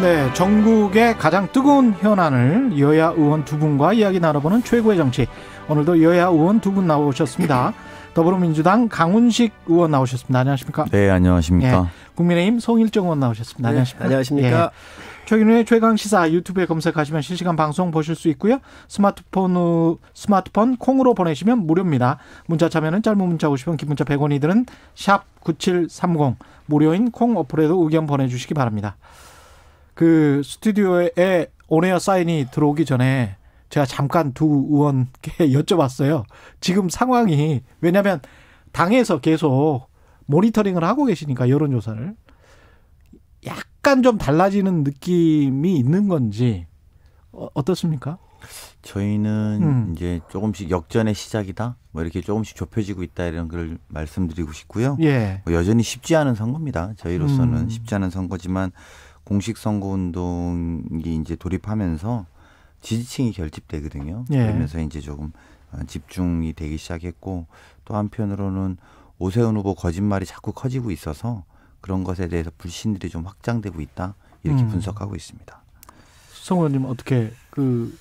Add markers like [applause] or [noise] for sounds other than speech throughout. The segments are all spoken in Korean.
네, 전국의 가장 뜨거운 현안을 여야 의원 두 분과 이야기 나눠보는 최고의 정치. 오늘도 여야 의원 두 분 나오셨습니다. 더불어민주당 강훈식 의원 나오셨습니다. 안녕하십니까? 네, 안녕하십니까? 예, 국민의힘 송일정 의원 나오셨습니다. 안녕하십니까? 네, 안녕하십니까? 예, 최근의 최강 시사 유튜브에 검색하시면 실시간 방송 보실 수 있고요. 스마트폰 스마트폰 콩으로 보내시면 무료입니다. 문자 참여는 짧은 문자 50원, 긴 문자 100원이들은 샵9730 무료인 콩 어플에도 의견 보내 주시기 바랍니다. 그 스튜디오에 오네어 사인이 들어오기 전에 제가 잠깐 두 의원께 [laughs] 여쭤봤어요. 지금 상황이 왜냐하면 당에서 계속 모니터링을 하고 계시니까 여론조사를 약간 좀 달라지는 느낌이 있는 건지 어, 떻습니까 저희는 음. 이제 조금씩 역전의 시작이다. 뭐 이렇게 조금씩 좁혀지고 있다 이런 걸 말씀드리고 싶고요. 예. 뭐 여전히 쉽지 않은 선거입니다. 저희로서는 음. 쉽지 않은 선거지만 공식 선거 운동이 이제 돌입하면서 지지층이 결집되거든요. 예. 그러면서 이제 조금 어, 집중이 되기 시작했고 또 한편으로는 오세훈 후보 거짓말이 자꾸 커지고 있어서 그런 것에 대해서 불신들이 좀 확장되고 있다 이렇게 음. 분석하고 있습니다. 수성 의원님 어떻게 그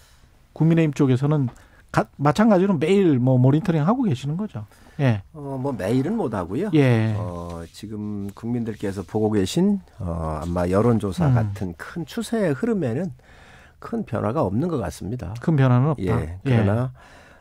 국민의힘 쪽에서는 가, 마찬가지로 매일 뭐 모니터링 하고 계시는 거죠. 예. 어, 뭐 매일은 못 하고요. 예. 어, 지금 국민들께서 보고 계신 어, 아마 여론조사 음. 같은 큰 추세의 흐름에는 큰 변화가 없는 것 같습니다. 큰 변화는 없다. 예. 예. 그러나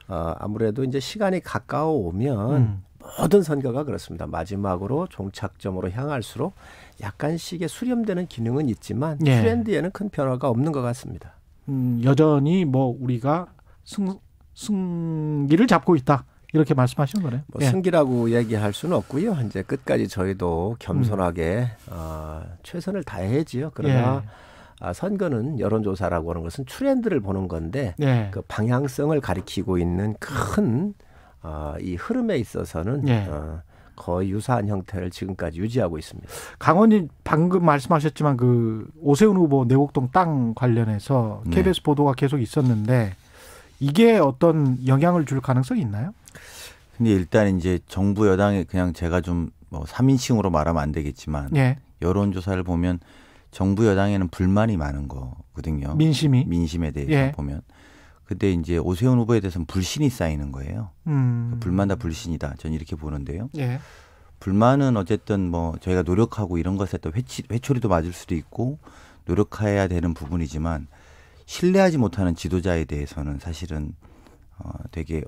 예. 어, 아무래도 이제 시간이 가까워 오면 음. 모든 선거가 그렇습니다. 마지막으로 종착점으로 향할수록 약간씩의 수렴되는 기능은 있지만 예. 트렌드에는 큰 변화가 없는 것 같습니다. 음, 여전히 뭐 우리가 승, 승기를 잡고 있다. 이렇게 말씀하신 거네요. 뭐 승기라고 예. 얘기할 수는 없고요. 이제 끝까지 저희도 겸손하게 음. 어, 최선을 다해야지요. 그러나 예. 아, 선거는 여론조사라고 하는 것은 트렌드를 보는 건데 예. 그 방향성을 가리키고 있는 큰이 아, 어, 흐름에 있어서는 예. 어, 거의 유사한 형태를 지금까지 유지하고 있습니다. 강원님 방금 말씀하셨지만 그 오세훈 후보 내곡동 땅 관련해서 네. KBS 네. 보도가 계속 있었는데 이게 어떤 영향을 줄 가능성이 있나요? 근데 일단 이제 정부 여당이 그냥 제가 좀뭐 3인칭으로 말하면 안 되겠지만 예. 여론 조사를 보면 정부 여당에는 불만이 많은 거거든요. 민심이 민심에 대해서 예. 보면 근데 이제 오세훈 후보에 대해서는 불신이 쌓이는 거예요. 음. 그러니까 불만다 불신이다. 전 이렇게 보는데요. 예. 불만은 어쨌든 뭐 저희가 노력하고 이런 것에 또 회치, 회초리도 맞을 수도 있고 노력해야 되는 부분이지만 신뢰하지 못하는 지도자에 대해서는 사실은 어, 되게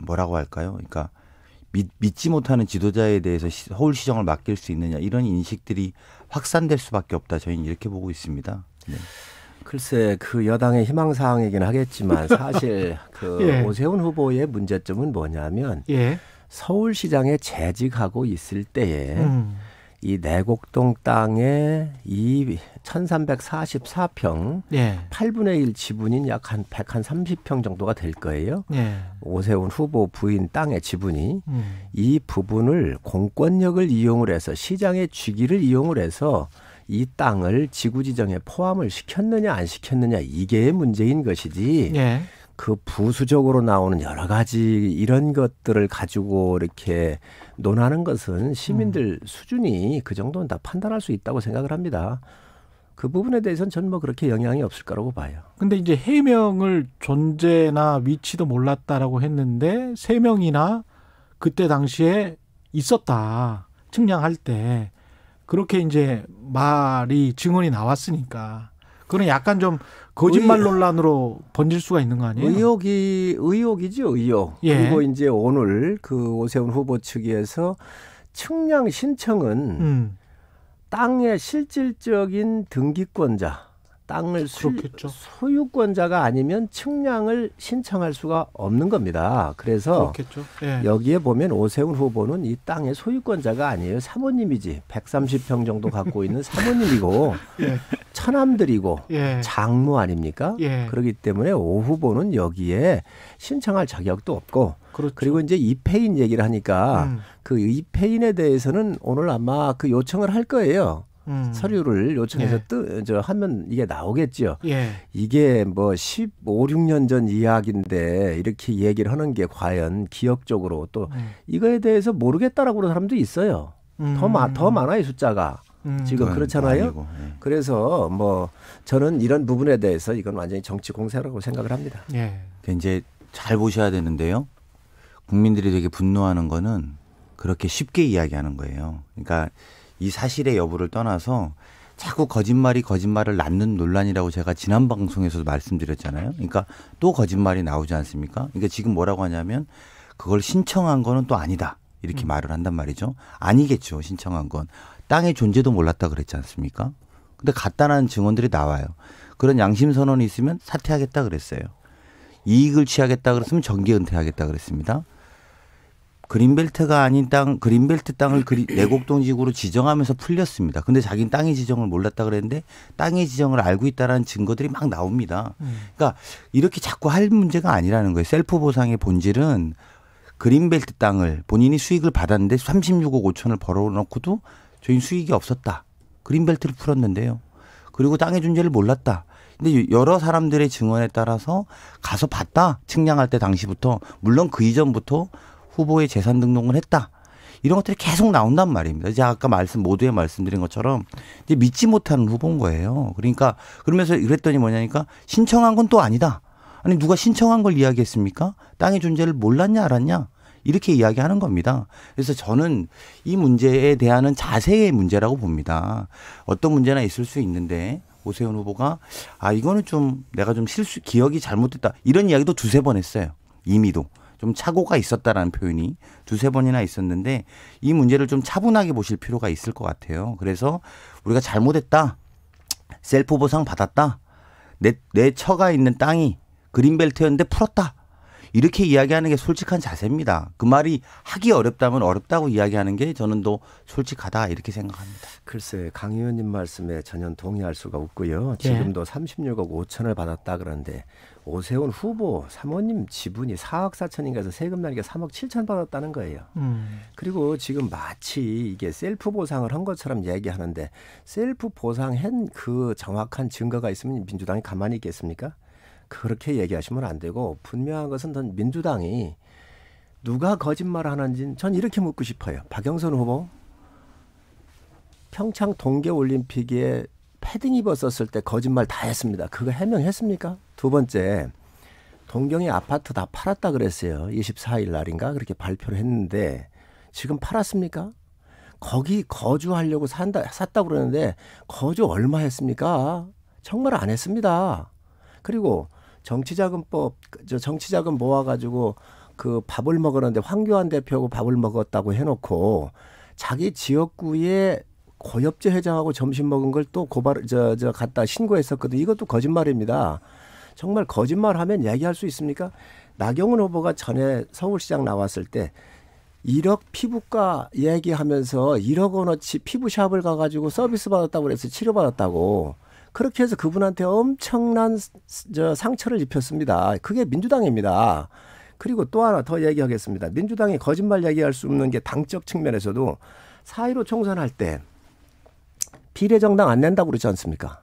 뭐라고 할까요? 그러니까 믿, 지 못하는 지도자에 대해서 시, 서울시정을 맡길 수 있느냐 이런 인식들이 확산될 수밖에 없다. 저희는 이렇게 보고 있습니다. 네. 글쎄 그 여당의 희망 사항이긴 하겠지만 [laughs] 사실 그 예. 오세훈 후보의 문제점은 뭐냐면 예. 서울시장에 재직하고 있을 때에. 음. 이 내곡동 땅에 이 1344평 네. 8분의 1 지분인 약한 130평 정도가 될 거예요. 네. 오세훈 후보 부인 땅의 지분이 음. 이 부분을 공권력을 이용을 해서 시장의 주기를 이용을 해서 이 땅을 지구 지정에 포함을 시켰느냐 안 시켰느냐 이게 문제인 것이지 네. 그 부수적으로 나오는 여러 가지 이런 것들을 가지고 이렇게 논하는 것은 시민들 음. 수준이 그 정도는 다 판단할 수 있다고 생각을 합니다. 그 부분에 대해서는 저는 뭐 그렇게 영향이 없을 거라고 봐요. 근데 이제 해명을 존재나 위치도 몰랐다라고 했는데 세 명이나 그때 당시에 있었다. 측량할 때 그렇게 이제 말이 증언이 나왔으니까 그건 약간 좀 거짓말 논란으로 번질 수가 있는 거 아니에요? 의혹이 의혹이죠, 의혹. 예. 그리고 이제 오늘 그 오세훈 후보 측에서 측량 신청은 음. 땅의 실질적인 등기권자 땅을 수, 소유권자가 아니면 측량을 신청할 수가 없는 겁니다. 그래서 예. 여기에 보면 오세훈 후보는 이 땅의 소유권자가 아니에요. 사모님이지. 130평 정도 갖고 있는 사모님이고 [laughs] 예. 처남들이고 예. 장모 아닙니까? 예. 그렇기 때문에 오 후보는 여기에 신청할 자격도 없고 그렇죠. 그리고 이제 이회인 얘기를 하니까 음. 그이회인에 대해서는 오늘 아마 그 요청을 할 거예요. 음. 서류를 요청해서 예. 뜨, 저 하면 이게 나오겠죠 예. 이게 뭐 15, 16년 전 이야기인데 이렇게 얘기를 하는 게 과연 기억적으로 또 음. 이거에 대해서 모르겠다라고 그런 사람도 있어요. 음. 더, 마, 더 많아요, 숫자가. 음. 지금 그렇잖아요. 아니고, 예. 그래서 뭐 저는 이런 부분에 대해서 이건 완전히 정치 공세라고 생각을 합니다. 예. 굉장히 잘 보셔야 되는데요. 국민들이 되게 분노하는 거는 그렇게 쉽게 이야기하는 거예요. 그러니까 이 사실의 여부를 떠나서 자꾸 거짓말이 거짓말을 낳는 논란이라고 제가 지난 방송에서도 말씀드렸잖아요. 그러니까 또 거짓말이 나오지 않습니까? 그러니까 지금 뭐라고 하냐면 그걸 신청한 거는 또 아니다. 이렇게 음. 말을 한단 말이죠. 아니겠죠. 신청한 건. 땅의 존재도 몰랐다 그랬지 않습니까? 근데 간단한 증언들이 나와요. 그런 양심 선언이 있으면 사퇴하겠다 그랬어요. 이익을 취하겠다 그랬으면 정기 은퇴하겠다 그랬습니다. 그린벨트가 아닌 땅, 그린벨트 땅을 그리, [clears throat] 내곡동 지구로 지정하면서 풀렸습니다. 근데 자기는 땅의 지정을 몰랐다 그랬는데 땅의 지정을 알고 있다라는 증거들이 막 나옵니다. 음. 그러니까 이렇게 자꾸 할 문제가 아니라는 거예요. 셀프 보상의 본질은 그린벨트 땅을 본인이 수익을 받았는데 36억 5천을 벌어놓고도 저희 는 수익이 없었다. 그린벨트를 풀었는데요. 그리고 땅의 존재를 몰랐다. 근데 여러 사람들의 증언에 따라서 가서 봤다. 측량할 때 당시부터 물론 그 이전부터 후보의 재산 등록을 했다. 이런 것들이 계속 나온단 말입니다. 이제 아까 말씀 모두에 말씀드린 것처럼 이제 믿지 못하는 후보인 거예요. 그러니까 그러면서 이랬더니 뭐냐니까 신청한 건 또 아니다. 아니 누가 신청한 걸 이야기했습니까? 땅의 존재를 몰랐냐 알았냐? 이렇게 이야기하는 겁니다. 그래서 저는 이 문제에 대한 자세의 문제라고 봅니다. 어떤 문제나 있을 수 있는데 오세훈 후보가 아 이거는 좀 내가 좀 실수 기억이 잘못됐다 이런 이야기도 두세 번 했어요. 이미도 좀 착오가 있었다라는 표현이 두세 번이나 있었는데 이 문제를 좀 차분하게 보실 필요가 있을 것 같아요. 그래서 우리가 잘못했다. 셀프 보상 받았다. 내, 내 처가 있는 땅이 그린벨트였는데 풀었다. 이렇게 이야기하는 게 솔직한 자세입니다. 그 말이 하기 어렵다면 어렵다고 이야기하는 게 저는 또 솔직하다 이렇게 생각합니다. 글쎄 강 의원님 말씀에 전혀 동의할 수가 없고요. 예. 지금도 36억 5천을 받았다 그런데 오세훈 후보 사모님 지분이 4억 4천인가서 세금 날게 3억 7천 받았다는 거예요. 음. 그리고 지금 마치 이게 셀프 보상을 한 것처럼 얘기하는데 셀프 보상한 그 정확한 증거가 있으면 민주당이 가만히 있겠습니까? 그렇게 얘기하시면 안 되고 분명한 것은 전 민주당이 누가 거짓말을 하는지는 전 이렇게 묻고 싶어요. 박영선 후보 평창 동계올림픽에 패딩 입었었을 때 거짓말 다 했습니다. 그거 해명했습니까? 두 번째, 동경이 아파트 다 팔았다 그랬어요. 24일 날인가 그렇게 발표를 했는데 지금 팔았습니까? 거기 거주하려고 산다 샀다 고 그러는데 거주 얼마 했습니까? 정말 안 했습니다. 그리고 정치자금법 저 정치자금 모아 가지고 그 밥을 먹었는데 황교안 대표하고 밥을 먹었다고 해놓고 자기 지역구에 고엽제 회장하고 점심 먹은 걸 또 고발 저저 저 갔다 신고했었거든. 이것도 거짓말입니다. 정말 거짓말하면 얘기할 수 있습니까? 나경원 후보가 전에 서울시장 나왔을 때 1억 피부과 얘기하면서 1억 원어치 피부샵을 가가지고 서비스 받았다고 그래서 치료받았다고 그렇게 해서 그분한테 엄청난 저 상처를 입혔습니다. 그게 민주당입니다. 그리고 또 하나 더 얘기하겠습니다. 민주당이 거짓말 얘기할 수 없는 게 당적 측면에서도 4.15 총선할 때 비례정당 안 낸다고 그러지 않습니까?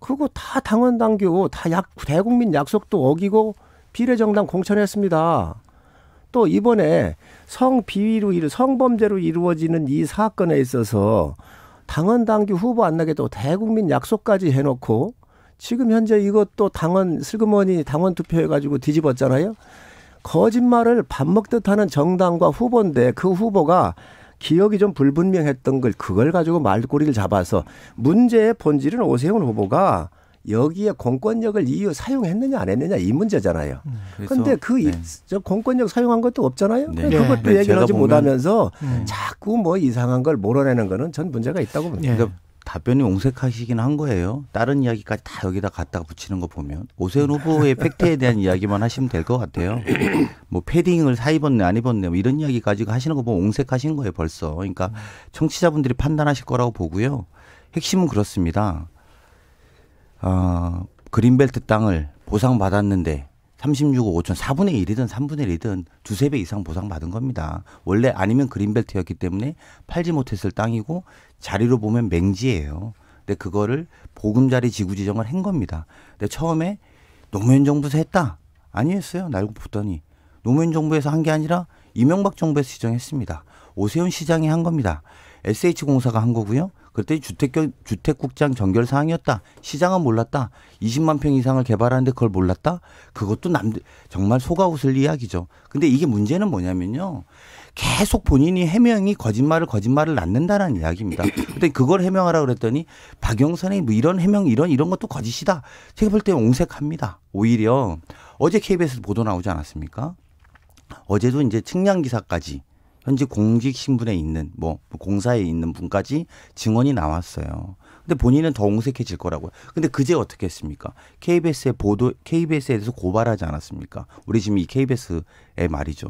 그거 다 당원 당규 다약 대국민 약속도 어기고 비례정당 공천했습니다. 또 이번에 성비위로 이루 성범죄로 이루어지는 이 사건에 있어서 당원 당규 후보 안 나게 또 대국민 약속까지 해놓고 지금 현재 이것도 당원 슬그머니 당원 투표해가지고 뒤집었잖아요. 거짓말을 밥 먹듯 하는 정당과 후보인데 그 후보가 기억이 좀 불분명했던 걸 그걸 가지고 말꼬리를 잡아서 문제의 본질은 오세훈 후보가 여기에 공권력을 이유 사용했느냐 안 했느냐 이 문제잖아요. 음, 그런데 그 네. 저 공권력 사용한 것도 없잖아요. 네. 네. 그것도 네. 얘기를 하지 못하면서 음. 자꾸 뭐 이상한 걸 몰아내는 거는 전 문제가 있다고 봅니다. 예. 그러니까 답변이 옹색하시긴 한 거예요. 다른 이야기까지 다 여기다 갖다 붙이는 거 보면 오세훈 후보의 [laughs] 팩트에 대한 이야기만 하시면 될 것 같아요. [clears throat] 뭐 패딩을 사 입었네 안 입었네 뭐 이런 이야기 까지 하시는 거 보면 옹색하신 거예요 벌써. 그러니까 청취자분들이 판단하실 거라고 보고요. 핵심은 그렇습니다. 어, 그린벨트 땅을 보상받았는데 36억 5천 4분의 1이든 3분의 1이든 두세 배 이상 보상받은 겁니다. 원래 아니면 그린벨트였기 때문에 팔지 못했을 땅이고 자리로 보면 맹지예요. 근데 그거를 보금자리 지구 지정을 한 겁니다. 근데 처음에 노무현 정부에서 했다. 아니었어요. 날고 붙더니 노무현 정부에서 한 게 아니라 이명박 정부에서 지정했습니다. 오세훈 시장이 한 겁니다. SH공사가 한 거고요. 그때 주택 주택국장 정결 사항이었다. 시장은 몰랐다. 20만 평 이상을 개발하는데 그걸 몰랐다. 그것도 남들 정말 속아 웃을 이야기죠. 근데 이게 문제는 뭐냐면요. 계속 본인이 해명이 거짓말을 거짓말을 낳는다라는 이야기입니다. 그때 그걸 해명하라 그랬더니 박영선의뭐 이런 해명 이런 이런 것도 거짓이다. 제가 볼 때 옹색합니다. 오히려 어제 KBS 보도 나오지 않았습니까? 어제도 이제 측량 기사까지 현재 공직 신분에 있는 뭐 공사에 있는 분까지 증언이 나왔어요. 근데 본인은 더 옹색해질 거라고요. 근데 그제 어떻게 했습니까? KBS에 보도 KBS에 대해서 고발하지 않았습니까? 우리 지금 이 KBS에 예, 말이죠.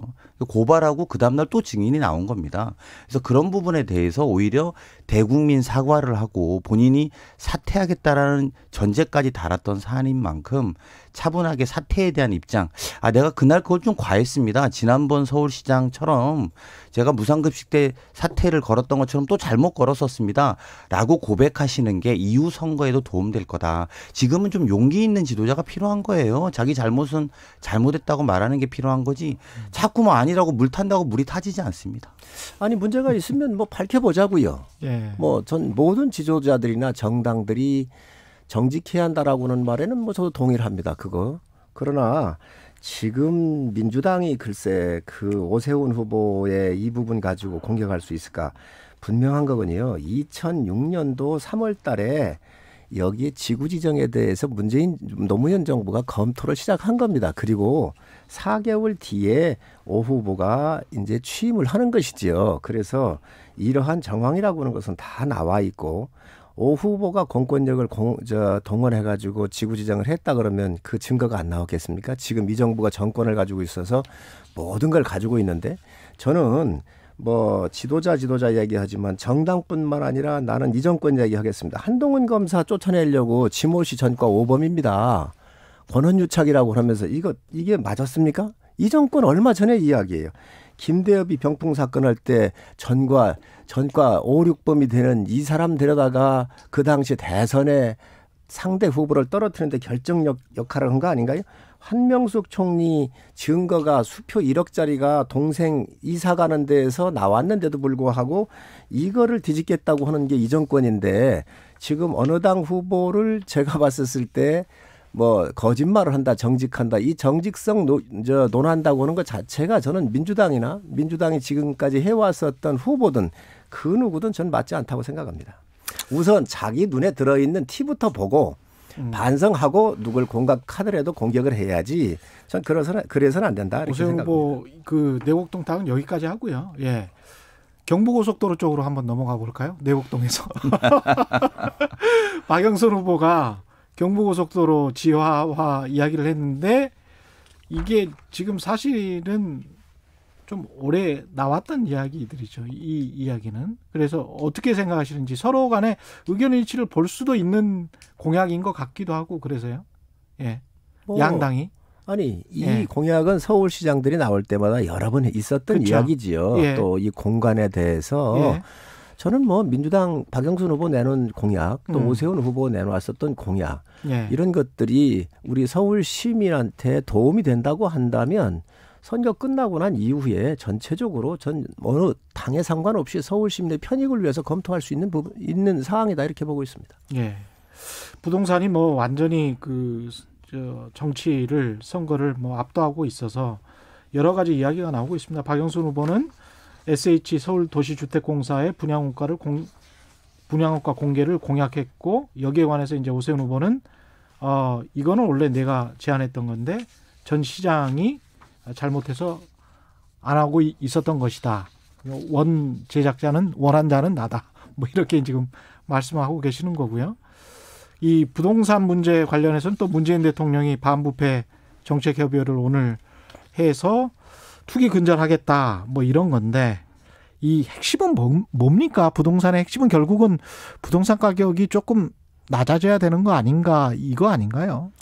고발하고 그 다음날 또 증인이 나온 겁니다. 그래서 그런 부분에 대해서 오히려 대국민 사과를 하고 본인이 사퇴하겠다라는 전제까지 달았던 사안인 만큼 차분하게 사퇴에 대한 입장. 아, 내가 그날 그걸 좀 과했습니다. 지난번 서울시장처럼 제가 무상급식 때 사퇴를 걸었던 것처럼 또 잘못 걸었었습니다. 라고 고백하시는 게 이후 선거에도 도움될 거다. 지금은 좀 용기 있는 지도자가 필요한 거예요. 자기 잘못은 잘못했다고 말하는 게 필요한 거지. 자꾸만 뭐 아니라고 물 탄다고 물이 타지지 않습니다. 아니 문제가 있으면 뭐 밝혀보자고요. 예. 뭐전 모든 지도자들이나 정당들이 정직해야 한다라고는 말에는 뭐 저도 동의 합니다. 그거 그러나 지금 민주당이 글쎄 그 오세훈 후보의 이 부분 가지고 공격할 수 있을까 분명한 거군요. 2006년도 3월 달에 여기에 지구 지정에 대해서 문재인 노무현 정부가 검토를 시작한 겁니다. 그리고 4개월 뒤에 오 후보가 이제 취임을 하는 것이지요. 그래서 이러한 정황이라고 하는 것은 다 나와 있고 오 후보가 공권력을 공, 저, 동원해가지고 지구지정을 했다 그러면 그 증거가 안나오겠습니까 지금 이 정부가 정권을 가지고 있어서 모든 걸 가지고 있는데 저는 뭐 지도자 지도자 이야기하지만 정당뿐만 아니라 나는 이 정권 이야기하겠습니다. 한동훈 검사 쫓아내려고 지모 씨 전과 오범입니다. 권한유착이라고 하면서 이거 이게 맞았습니까? 이 정권 얼마 전에 이야기예요. 김대엽이 병풍 사건 할 때 전과 전과 5, 6범이 되는 이 사람 데려다가 그 당시 대선에 상대 후보를 떨어뜨리는데 결정력 역할을 한 거 아닌가요? 한명숙 총리 증거가 수표 1억짜리가 동생 이사 가는 데에서 나왔는데도 불구하고 이거를 뒤집겠다고 하는 게 이 정권인데 지금 어느 당 후보를 제가 봤었을 때뭐 거짓말을 한다, 정직한다, 이 정직성 노, 저, 논한다고 하는 것 자체가 저는 민주당이나 민주당이 지금까지 해왔었던 후보든 그 누구든 전 맞지 않다고 생각합니다. 우선 자기 눈에 들어있는 티부터 보고 음. 반성하고 누굴 공격하더라도 공격을 해야지. 전 그래서는 그래서는 안 된다. 이렇게 생각 뭐그 내곡동 당은 여기까지 하고요. 예. 경부고속도로 쪽으로 한번 넘어가 볼까요? 내곡동에서 [laughs] [laughs] 박영선 후보가 경부고속도로 지화화 이야기를 했는데 이게 지금 사실은 좀 오래 나왔던 이야기들이죠. 이 이야기는. 그래서 어떻게 생각하시는지 서로 간에 의견 일치를 볼 수도 있는 공약인 것 같기도 하고 그래서요. 예. 뭐, 양당이. 아니, 이 예. 공약은 서울시장들이 나올 때마다 여러 번 있었던 그렇 이야기지요. 예. 또이 공간에 대해서 예. 저는 뭐 민주당 박영순 후보 내놓은 공약 또 음. 오세훈 후보 내놓았었던 공약 예. 이런 것들이 우리 서울 시민한테 도움이 된다고 한다면 선거 끝나고 난 이후에 전체적으로 전 어느 당에 상관없이 서울 시민의 편익을 위해서 검토할 수 있는 부분 있는 사항이다 이렇게 보고 있습니다. 예. 부동산이 뭐 완전히 그저 정치를 선거를 뭐 압도하고 있어서 여러 가지 이야기가 나오고 있습니다. 박영순 후보는 SH 서울도시주택공사의 분양원가를 공, 분양가 공개를 공약했고 여기에 관해서 이제 오세훈 후보는 어 이거는 원래 내가 제안했던 건데 전 시장이 잘못해서 안 하고 있었던 것이다. 원 제작자는 원한 자는 나다. [laughs] 뭐 이렇게 지금 말씀하고 계시는 거고요. 이 부동산 문제 관련해서는 또 문재인 대통령이 반부패 정책 협의회를 오늘 해서 투기 근절하겠다 뭐 이런 건데 이 핵심은 뭐, 뭡니까? 부동산의 핵심은 결국은 부동산 가격이 조금 낮아져야 되는 거 아닌가 이거 아닌가요?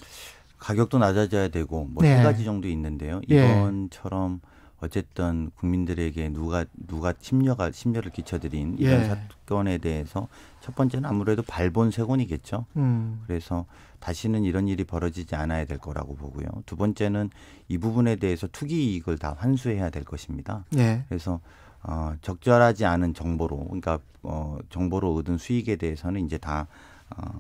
가격도 낮아져야 되고 뭐세 네. 가지 정도 있는데요. 예. 이번처럼 어쨌든 국민들에게 누가 누가 심려가 심려를 끼쳐드린 예. 이런 예. 사건에 대해서 첫 번째는 아무래도 발본색원이겠죠. 음. 그래서 다시는 이런 일이 벌어지지 않아야 될 거라고 보고요. 두 번째는 이 부분에 대해서 투기 이익을 다 환수해야 될 것입니다. 예. 그래서 어, 적절하지 않은 정보로 그러니까 어, 정보로 얻은 수익에 대해서는 이제 다 어,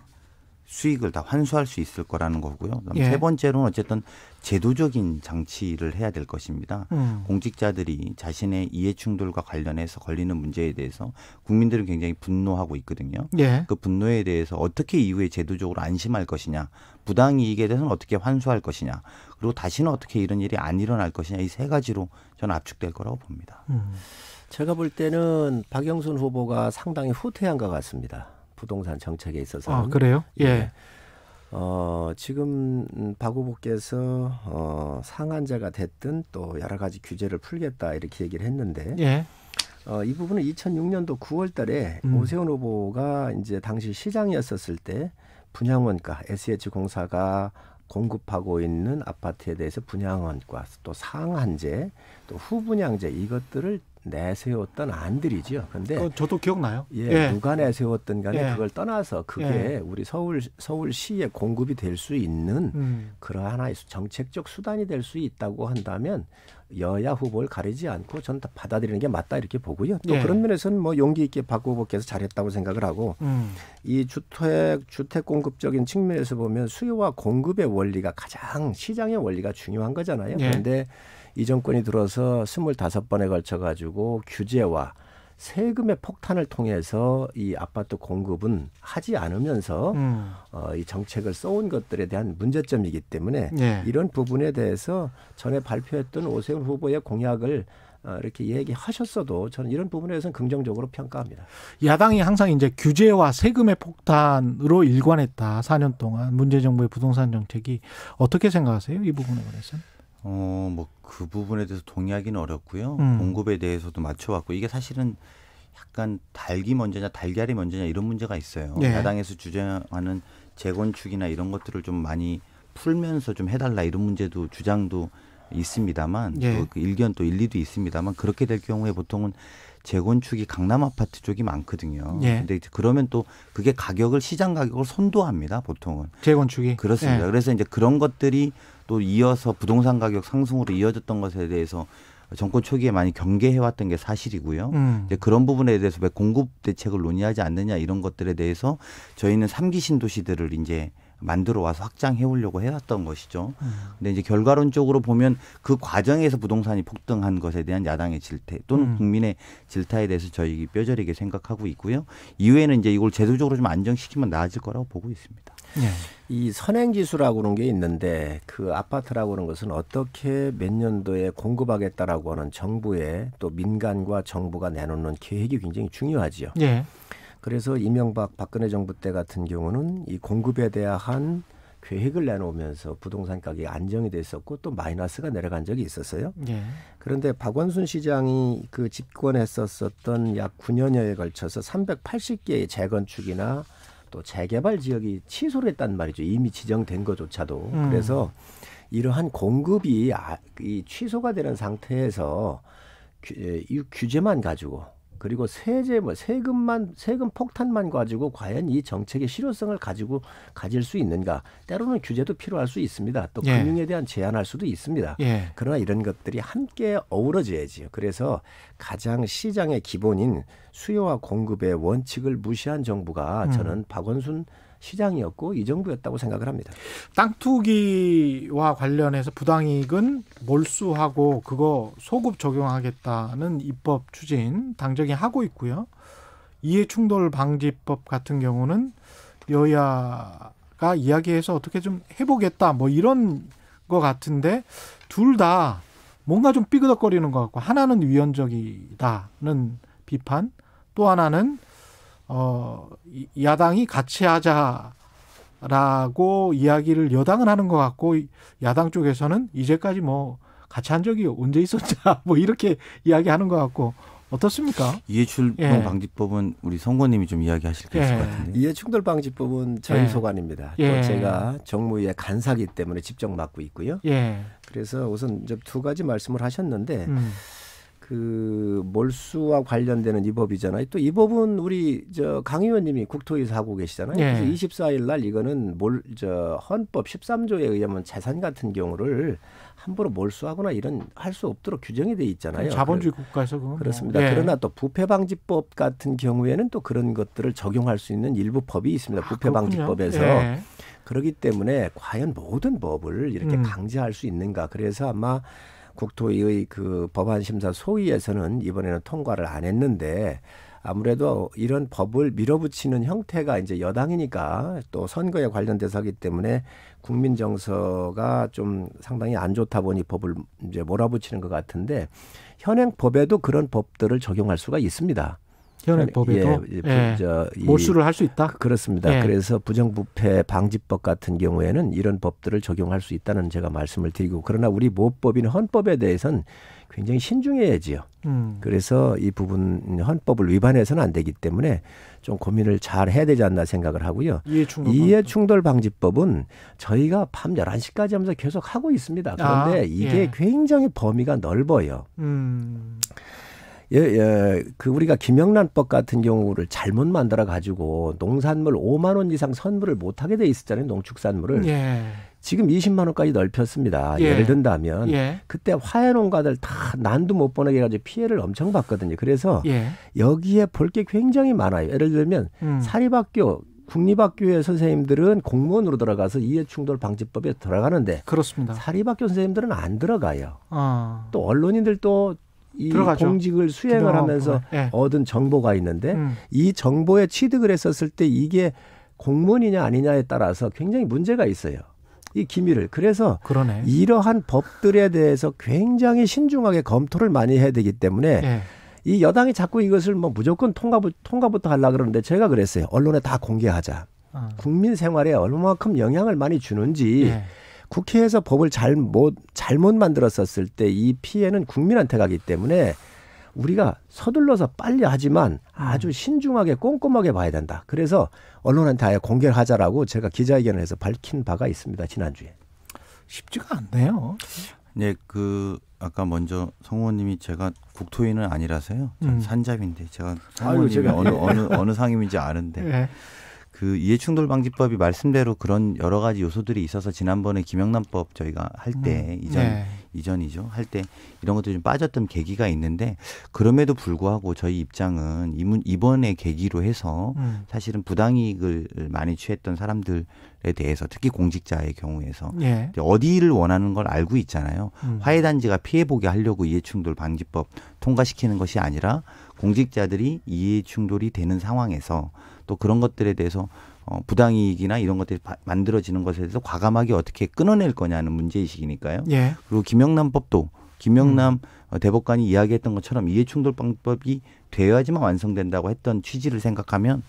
수익을 다 환수할 수 있을 거라는 거고요. 예. 세 번째로는 어쨌든 제도적인 장치를 해야 될 것입니다. 음. 공직자들이 자신의 이해충돌과 관련해서 걸리는 문제에 대해서 국민들은 굉장히 분노하고 있거든요. 예. 그 분노에 대해서 어떻게 이후에 제도적으로 안심할 것이냐, 부당 이익에 대해서는 어떻게 환수할 것이냐, 그리고 다시는 어떻게 이런 일이 안 일어날 것이냐 이 세 가지로 저는 압축될 거라고 봅니다. 음. 제가 볼 때는 박영순 후보가 상당히 후퇴한 것 같습니다. 부동산 정책에 있어서. 아, 그래요? 예. 네. 어, 지금 박 후보께서 어, 상한제가 됐든 또 여러 가지 규제를 풀겠다 이렇게 얘기를 했는데 예. 어, 이 부분은 2006년도 9월 달에 음. 오세훈 후보가 이제 당시 시장이었었을 때 분양원가 SH공사가 공급하고 있는 아파트에 대해서 분양원과 또 상한제 또 후분양제 이것들을 내세웠던 안들이죠. 근데 어, 저도 기억나요. 예, 예. 누가 내세웠던 간에 예. 그걸 떠나서 그게 예. 우리 서울 서울시에 공급이 될 수 있는 음. 그러한 하나의 정책적 수단이 될 수 있다고 한다면 여야 후보를 가리지 않고 전 다 받아들이는 게 맞다 이렇게 보고요. 또 예. 그런 면에서는 뭐 용기 있게 박 후보께서 잘했다고 생각을 하고 음. 이 주택 주택 공급적인 측면에서 보면 수요와 공급의 원리가 가장 시장의 원리가 중요한 거잖아요. 예. 그런데 이 정권이 들어서 스물다섯 번에 걸쳐 가지고 규제와 세금의 폭탄을 통해서 이 아파트 공급은 하지 않으면서 음. 어, 이 정책을 써온 것들에 대한 문제점이기 때문에 네. 이런 부분에 대해서 전에 발표했던 오세훈 후보의 공약을 어, 이렇게 얘기하셨어도 저는 이런 부분에서는 대해 긍정적으로 평가합니다. 야당이 항상 이제 규제와 세금의 폭탄으로 일관했다. 4년 동안 문재 정부의 부동산 정책이 어떻게 생각하세요? 이 부분에 관해서는? 어, 뭐 그 부분에 대해서 동의하기는 어렵고요. 음. 공급에 대해서도 맞춰왔고 이게 사실은 약간 달기 먼저냐 달걀이 먼저냐 이런 문제가 있어요. 예. 야당에서 주장하는 재건축이나 이런 것들을 좀 많이 풀면서 좀 해달라 이런 문제도 주장도 있습니다만 예. 또그 일견 또 일리도 있습니다만 그렇게 될 경우에 보통은 재건축이 강남 아파트 쪽이 많거든요. 예. 근데 이제 그러면 또 그게 가격을 시장 가격을 선도합니다. 보통은 재건축이 그렇습니다. 예. 그래서 이제 그런 것들이 또 이어서 부동산 가격 상승으로 이어졌던 것에 대해서 정권 초기에 많이 경계해왔던 게 사실이고요. 음. 이제 그런 부분에 대해서 왜 공급 대책을 논의하지 않느냐 이런 것들에 대해서 저희는 삼기 신도시들을 이제 만들어 와서 확장해 오려고 해왔던 것이죠. 음. 근데 이제 결과론적으로 보면 그 과정에서 부동산이 폭등한 것에 대한 야당의 질태 또는 음. 국민의 질타에 대해서 저희 뼈저리게 생각하고 있고요. 이후에는 이제 이걸 제도적으로 좀 안정시키면 나아질 거라고 보고 있습니다. 네. 이 선행지수라고 하는 게 있는데 그 아파트라고 하는 것은 어떻게 몇 년도에 공급하겠다라고 하는 정부의 또 민간과 정부가 내놓는 계획이 굉장히 중요하지요. 네. 그래서 이명박 박근혜 정부 때 같은 경우는 이 공급에 대한 계획을 내놓으면서 부동산 가격이 안정이 됐었고 또 마이너스가 내려간 적이 있었어요. 예. 그런데 박원순 시장이 그 집권했었었던 약 9년여에 걸쳐서 380개의 재건축이나 또 재개발 지역이 취소를 했단 말이죠. 이미 지정된 것조차도 음. 그래서 이러한 공급이 아, 이 취소가 되는 상태에서 규, 규제만 가지고 그리고 세제 뭐 세금만 세금 폭탄만 가지고 과연 이 정책의 실효성을 가지고 가질 수 있는가? 때로는 규제도 필요할 수 있습니다. 또 예. 금융에 대한 제한할 수도 있습니다. 예. 그러나 이런 것들이 함께 어우러져야지요. 그래서 가장 시장의 기본인 수요와 공급의 원칙을 무시한 정부가 음. 저는 박원순 시장이었고 이 정부였다고 생각을 합니다. 땅 투기와 관련해서 부당이익은 몰수하고 그거 소급 적용하겠다는 입법 추진 당정이 하고 있고요. 이해충돌 방지법 같은 경우는 여야가 이야기해서 어떻게 좀 해보겠다 뭐 이런 거 같은데 둘 다 뭔가 좀 삐그덕거리는 것 같고 하나는 위헌적이다는 비판 또 하나는 어, 야당이 같이 하자라고 이야기를 여당은 하는 것 같고 야당 쪽에서는 이제까지 뭐 같이 한 적이 언제 있었냐 [laughs] 뭐 이렇게 이야기하는 것 같고 어떻습니까? 이해충돌 예. 방지법은 우리 선고님이 좀 이야기하실 게 예. 있을 것 예. 같은데. 이해충돌 방지법은 저희 예. 소관입니다. 또 예. 제가 정무의 간사기 때문에 직접 맡고 있고요. 그래서 우선 두 가지 말씀을 하셨는데. 음. 그 몰수와 관련되는 이 법이잖아요. 또 이 법은 우리 저강 의원님이 국토위에서 하고 계시잖아요. 예. 그래서 24일 날 이거는 몰저 헌법 13조에 의하면 재산 같은 경우를 함부로 몰수하거나 이런 할 수 없도록 규정이 돼 있잖아요. 네, 자본주의 국가에서 그건 뭐. 그렇습니다. 뭐. 예. 그러나 또 부패방지법 같은 경우에는 또 그런 것들을 적용할 수 있는 일부 법이 있습니다. 아, 부패방지법에서 예. 그렇기 때문에 과연 모든 법을 이렇게 음. 강제할 수 있는가? 그래서 아마 국토위의 그 법안 심사 소위에서는 이번에는 통과를 안 했는데 아무래도 이런 법을 밀어붙이는 형태가 이제 여당이니까 또 선거에 관련돼서 하기 때문에 국민 정서가 좀 상당히 안 좋다 보니 법을 이제 몰아붙이는 것 같은데 현행 법에도 그런 법들을 적용할 수가 있습니다. 현행법에도 예, 예, 예, 예 저, 몰수를 할 수 있다. 그렇습니다. 예. 그래서 부정부패 방지법 같은 경우에는 이런 법들을 적용할 수 있다는 제가 말씀을 드리고 그러나 우리 모법인 헌법에 대해서는 굉장히 신중해야지요. 음. 그래서 이 부분 헌법을 위반해서는 안 되기 때문에 좀 고민을 잘 해야 되지 않나 생각을 하고요. 이해충돌 방지법은 저희가 밤 11시까지 하면서 계속 하고 있습니다. 그런데 아, 이게 예. 굉장히 범위가 넓어요. 음. 예, 예, 그 우리가 김영란법 같은 경우를 잘못 만들어 가지고 농산물 5만 원 이상 선물을 못 하게 돼 있었잖아요. 농축산물을. 예. 지금 20만 원까지 넓혔습니다. 예. 를 든다면 예. 그때 화훼 농가들 다 난도 못 보내게 가지고 피해를 엄청 봤거든요. 그래서 예. 여기에 볼 게 굉장히 많아요. 예를 들면 음. 사립학교 국립학교의 선생님들은 공무원으로 들어가서 이해충돌 방지법에 들어가는데 그렇습니다. 사립학교 선생님들은 안 들어가요. 아. 또 언론인들도 이 들어가죠. 공직을 수행을 하면서 네. 얻은 정보가 있는데 음. 이 정보에 취득을 했었을 때 이게 공무원이냐 아니냐에 따라서 굉장히 문제가 있어요. 이 기밀을 그래서 그러네. 이러한 법들에 대해서 굉장히 신중하게 검토를 많이 해야 되기 때문에 네. 이 여당이 자꾸 이것을 뭐 무조건 통과 통과부터 하려 그러는데 제가 그랬어요 언론에 다 공개하자 어. 국민 생활에 얼마만큼 영향을 많이 주는지 네. 국회에서 법을 잘못 잘못 만들었었을 때 이 피해는 국민한테 가기 때문에 우리가 서둘러서 빨리 하지만 아주 음. 신중하게 꼼꼼하게 봐야 된다. 그래서 언론한테 아예 공개를 하자라고 제가 기자회견을 해서 밝힌 바가 있습니다. 지난주에. 쉽지가 않네요. 네, 그 아까 먼저 성우님이 제가 국토인은 아니라서요. 음. 산잡인데 제가 상무님이 어느 [laughs] 어느 어느 상임인지 아는데. 네. 그 이해충돌방지법이 말씀대로 그런 여러 가지 요소들이 있어서 지난번에 김영란법 저희가 할때 음. 네. 이전 네. 이전이죠 할 때 이런 것들이 좀 빠졌던 계기가 있는데 그럼에도 불구하고 저희 입장은 이번에 계기로 해서 음. 사실은 부당이익을 많이 취했던 사람들에 대해서 특히 공직자의 경우에서 예. 어디를 원하는 걸 알고 있잖아요 음. 화해단지가 피해보게 하려고 이해충돌 방지법 통과시키는 것이 아니라 공직자들이 이해충돌이 되는 상황에서 또 그런 것들에 대해서 어, 부당이익이나 이런 것들이 바, 만들어지는 것에 대해서 과감하게 어떻게 끊어낼 거냐는 문제의식이니까요. 예. 그리고 김영남법도 김영남 음. 어, 대법관이 이야기했던 것처럼 이해충돌방법이 되어야지만 완성된다고 했던 취지를 생각하면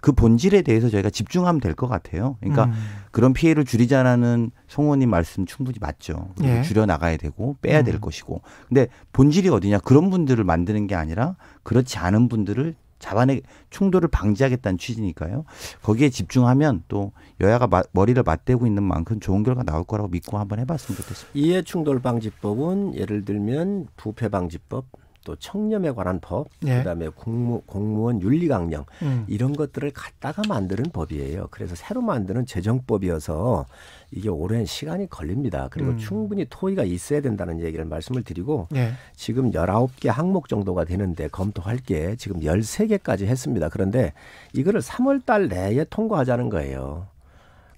그 본질에 대해서 저희가 집중하면 될 것 같아요. 그러니까 음. 그런 피해를 줄이자라는 송원님 말씀 충분히 맞죠. 예. 줄여 나가야 되고 빼야 될 음. 것이고. 근데 본질이 어디냐 그런 분들을 만드는 게 아니라 그렇지 않은 분들을 자반의 충돌을 방지하겠다는 취지니까요. 거기에 집중하면 또 여야가 마, 머리를 맞대고 있는 만큼 좋은 결과 나올 거라고 믿고 한번 해봤으면 좋겠습니다. 이해 충돌 방지법은 예를 들면 부패 방지법, 또 청렴에 관한 법, 예. 그다음에 공무, 공무원 윤리 강령 음. 이런 것들을 갖다가 만드는 법이에요. 그래서 새로 만드는 재정법이어서 이게 오랜 시간이 걸립니다. 그리고 음. 충분히 토의가 있어야 된다는 얘기를 말씀을 드리고 예. 지금 열아홉 개 항목 정도가 되는데 검토할 게 지금 열세 개까지 했습니다. 그런데 이거를 3월 달 내에 통과하자는 거예요.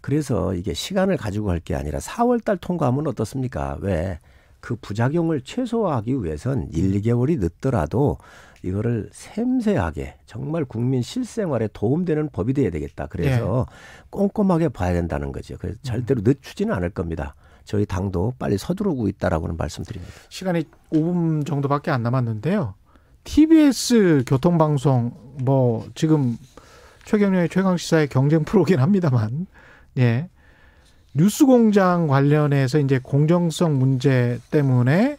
그래서 이게 시간을 가지고 할 게 아니라 4월 달 통과하면 어떻습니까? 왜? 그 부작용을 최소화하기 위해선 1, 2개월이 늦더라도 이거를 섬세하게 정말 국민 실생활에 도움되는 법이 돼야 되겠다. 그래서 네. 꼼꼼하게 봐야 된다는 거죠. 그래서 음. 절대로 늦추지는 않을 겁니다. 저희 당도 빨리 서두르고 있다라고는 말씀드립니다. 시간이 5분 정도밖에 안 남았는데요. TBS 교통방송 뭐 지금 최경련의 최강 시사의 경쟁 프로긴 합니다만 예. 뉴스공장 관련해서 이제 공정성 문제 때문에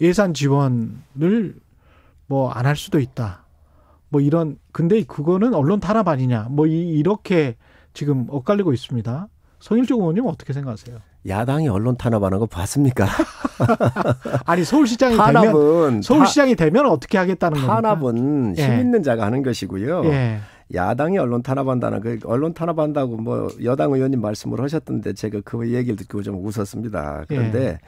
예산 지원을 뭐 안 할 수도 있다. 뭐 이런 근데 그거는 언론 탄압 아니냐. 뭐 이, 이렇게 지금 엇갈리고 있습니다. 성일종 의원님 어떻게 생각하세요? 야당이 언론 탄압하는 거 봤습니까? [laughs] 아니 서울시장이 탄압은 되면 서울시장이 되면 어떻게 하겠다는 건예 탄압은 겁니 예. 있는 자가 하는 것이고요. 예. 야당이 언론 탄압한다는 그 언론 탄압한다고 뭐 여당 의원님 말씀을 하셨던데 제가 그 얘기를 듣고 좀 웃었습니다. 예. 그런데 예.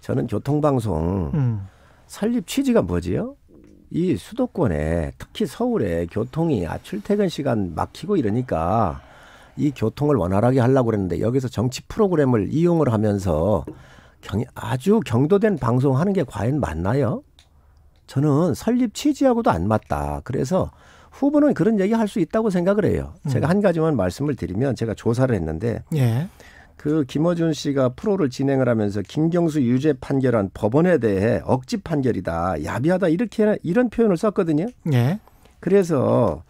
저는 교통방송 음. 설립 취지가 뭐지요? 이 수도권에 특히 서울에 교통이 아 출퇴근 시간 막히고 이러니까 이 교통을 원활하게 하려고 그랬는데 여기서 정치 프로그램을 이용을 하면서 경, 아주 경도된 방송하는 게 과연 맞나요? 저는 설립 취지하고도 안 맞다. 그래서 후보는 그런 얘기 할 수 있다고 생각을 해요. 음. 제가 한 가지만 말씀을 드리면 제가 조사를 했는데 예. 그 김어준 씨가 프로를 진행을 하면서 김경수 유죄 판결한 법원에 대해 억지 판결이다, 야비하다 이렇게 이런 표현을 썼거든요. 예. 그래서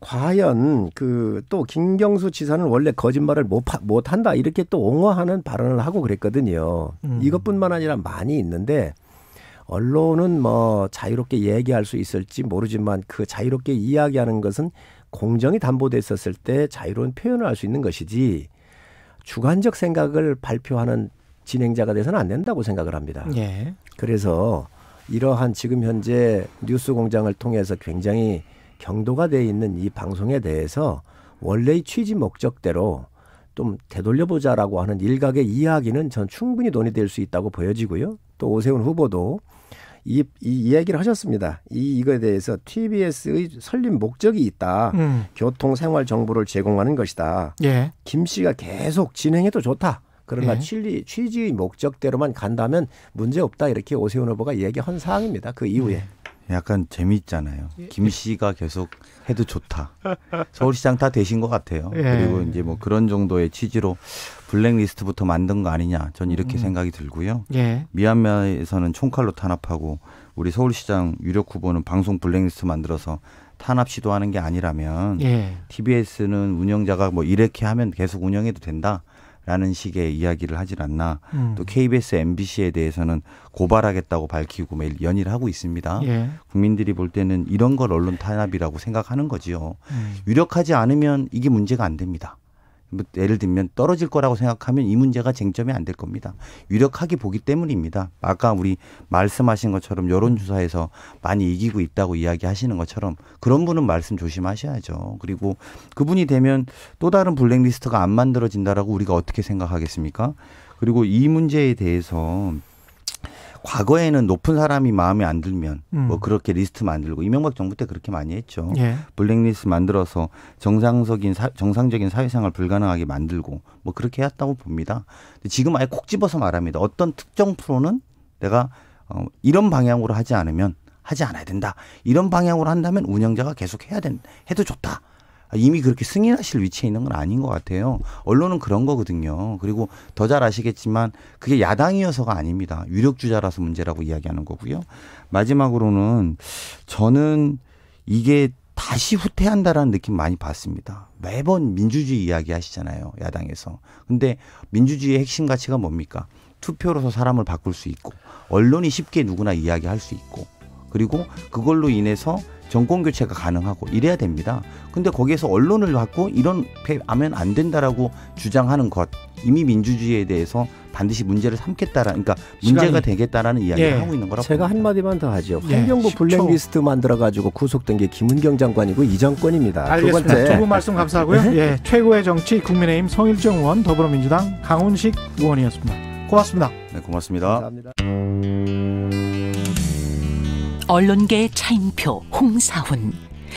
과연 그 또 김경수 지사는 원래 거짓말을 못, 못 한다 이렇게 또 옹호하는 발언을 하고 그랬거든요. 음. 이것뿐만 아니라 많이 있는데 언론은 뭐 자유롭게 얘기할 수 있을지 모르지만 그 자유롭게 이야기하는 것은 공정이 담보됐었을때 자유로운 표현을 할 수 있는 것이지 주관적 생각을 발표하는 진행자가 돼서는 안 된다고 생각을 합니다. 예. 그래서 이러한 지금 현재 뉴스 공장을 통해서 굉장히 경도가 돼 있는 이 방송에 대해서 원래의 취지 목적대로 좀 되돌려보자라고 하는 일각의 이야기는 전 충분히 논의될 수 있다고 보여지고요. 또 오세훈 후보도 이, 이 이야기를 하셨습니다. 이 이거에 대해서 TBS의 설립 목적이 있다. 음. 교통 생활 정보를 제공하는 것이다. 예. 김 씨가 계속 진행해도 좋다. 그러나 예. 취리, 취지의 목적대로만 간다면 문제 없다 이렇게 오세훈 후보가 얘기한 사항입니다. 그 이후에. 예. 약간 재미있잖아요. 예. 김 씨가 계속 해도 좋다. 서울시장 다 되신 것 같아요. 예. 그리고 이제 뭐 그런 정도의 취지로 블랙리스트부터 만든 거 아니냐 저는 이렇게 음. 생각이 들고요. 예. 미얀마에서는 총칼로 탄압하고 우리 서울시장 유력 후보는 방송 블랙리스트 만들어서 탄압 시도하는 게 아니라면 예. TBS는 운영자가 뭐 이렇게 하면 계속 운영해도 된다라는 식의 이야기를 하질 않나. 음. 또 KBS, MBC에 대해서는 고발하겠다고 밝히고 매일 연일 하고 있습니다. 예. 국민들이 볼 때는 이런 걸 언론 탄압이라고 생각하는 거지요. 음. 유력하지 않으면 이게 문제가 안 됩니다. 뭐 예를 들면 떨어질 거라고 생각하면 이 문제가 쟁점이 안 될 겁니다. 유력하게 보기 때문입니다. 아까 우리 말씀하신 것처럼 여론조사에서 많이 이기고 있다고 이야기하시는 것처럼 그런 분은 말씀 조심하셔야죠. 그리고 그분이 되면 또 다른 블랙리스트가 안 만들어진다라고 우리가 어떻게 생각하겠습니까? 그리고 이 문제에 대해서 과거에는 높은 사람이 마음에 안 들면 뭐 음. 뭐 그렇게 리스트 만들고 이명박 정부 때 그렇게 많이 했죠. 예. 블랙리스트 만들어서 정상적인 사, 정상적인 사회생활 불가능하게 만들고 뭐 그렇게 해왔다고 봅니다. 근데 지금 아예 콕 집어서 말합니다. 어떤 특정 프로는 내가 어, 이런 방향으로 하지 않으면 하지 않아야 된다. 이런 방향으로 한다면 운영자가 계속 해야 된 해도 좋다. 아, 이미 그렇게 승인하실 위치에 있는 건 아닌 것 같아요. 언론은 그런 거거든요. 그리고 더 잘 아시겠지만 그게 야당이어서가 아닙니다. 유력주자라서 문제라고 이야기하는 거고요. 마지막으로는 저는 이게 다시 후퇴한다라는 느낌 많이 받습니다. 매번 민주주의 이야기 하시잖아요. 야당에서. 근데 민주주의의 핵심 가치가 뭡니까? 투표로서 사람을 바꿀 수 있고 언론이 쉽게 누구나 이야기할 수 있고 그리고 그걸로 인해서 정권 교체가 가능하고 이래야 됩니다. 근데 거기에서 언론을 갖고 이런 하면 안 된다라고 주장하는 것 이미 민주주의에 대해서 반드시 문제를 삼겠다라 그러니까 문제가 시간이. 되겠다라는 이야기를 예. 하고 있는 거라고 제가 한마디만 더 하죠. 예, 환경부 1 블랙리스트 만들어 가지고 구속된 게 김은경 장관이고 이정권입니다. 알겠습니다. 두 번째. 두분 말씀 감사하고요. 네. 예. 최고의 정치 국민의힘 성일정 의원 더불어민주당 강훈식 의원이었습니다. 고맙습니다. 네, 고맙습니다 감사합니다. 언론계의 차인표 홍사훈.